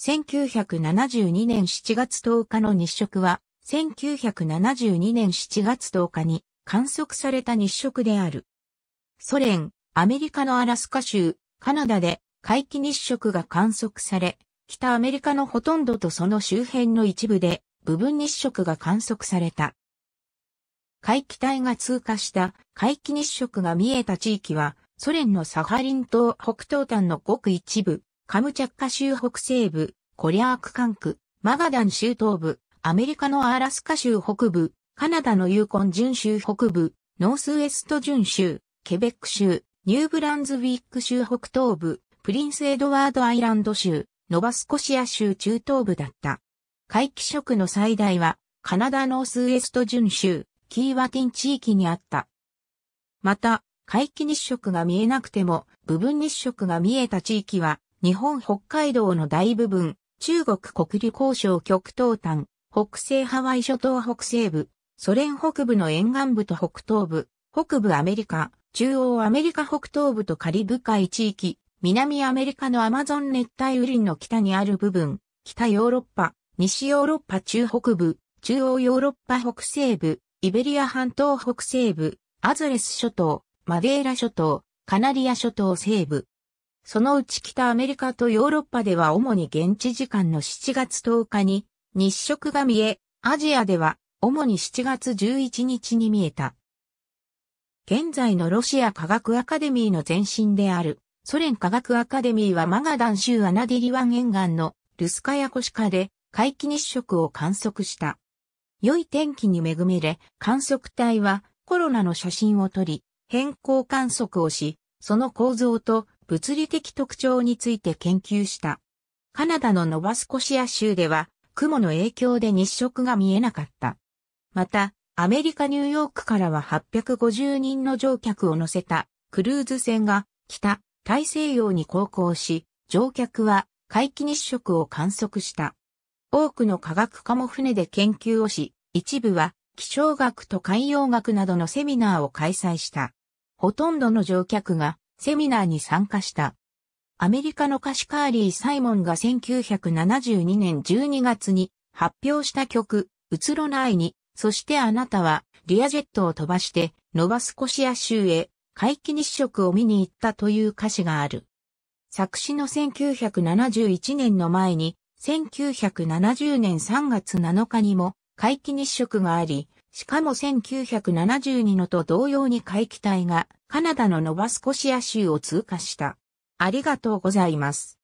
1972年7月10日の日食は、1972年7月10日に観測された日食である。ソ連、アメリカのアラスカ州、カナダで回帰日食が観測され、北アメリカのほとんどとその周辺の一部で部分日食が観測された。回帰帯が通過した回帰日食が見えた地域は、ソ連のサハリン島北東端のごく一部、カムチャッカ州北西部、コリャーク管区、マガダン州東部、アメリカのアラスカ州北部、カナダのユーコン準州北部、ノースウエスト準州、ケベック州、ニューブランズウィック州北東部、プリンスエドワードアイランド州、ノバスコシア州中東部だった。皆既食の最大は、カナダノースウエスト準州、キーワティン地域にあった。また、皆既日食が見えなくても、部分日食が見えた地域は、日本北海道の大部分、中国国立交渉極東端、北西ハワイ諸島北西部、ソ連北部の沿岸部と北東部、北部アメリカ、中央アメリカ北東部とカリブ海地域、南アメリカのアマゾン熱帯雨林の北にある部分、北ヨーロッパ、西ヨーロッパ中北部、中央ヨーロッパ北西部、イベリア半島北西部、アズレス諸島、マデーラ諸島、カナリア諸島西部、そのうち北アメリカとヨーロッパでは主に現地時間の7月10日に日食が見え、アジアでは主に7月11日に見えた。現在のロシア科学アカデミーの前身である、ソ連科学アカデミーはマガダン州アナディリ湾沿岸のルスカヤコシカで皆既日食を観測した。良い天気に恵みれ、観測隊はコロナの写真を撮り、変更観測をし、その構造と物理的特徴について研究した。カナダのノバスコシア州では、雲の影響で日食が見えなかった。また、アメリカ・ニューヨークからは850人の乗客を乗せたクルーズ船が北大西洋に航行し、乗客は回帰日食を観測した。多くの科学家も船で研究をし、一部は気象学と海洋学などのセミナーを開催した。ほとんどの乗客がセミナーに参加した。アメリカの歌手カーリー・サイモンが1972年12月に発表した曲、うつろないに、そしてあなたはリアジェットを飛ばしてノバスコシア州へ皆既日食を見に行ったという歌詞がある。作詞の1971年の前に1970年3月7日にも皆既日食があり、しかも1972のと同様に回帰隊がカナダのノバスコシア州を通過した。ありがとうございます。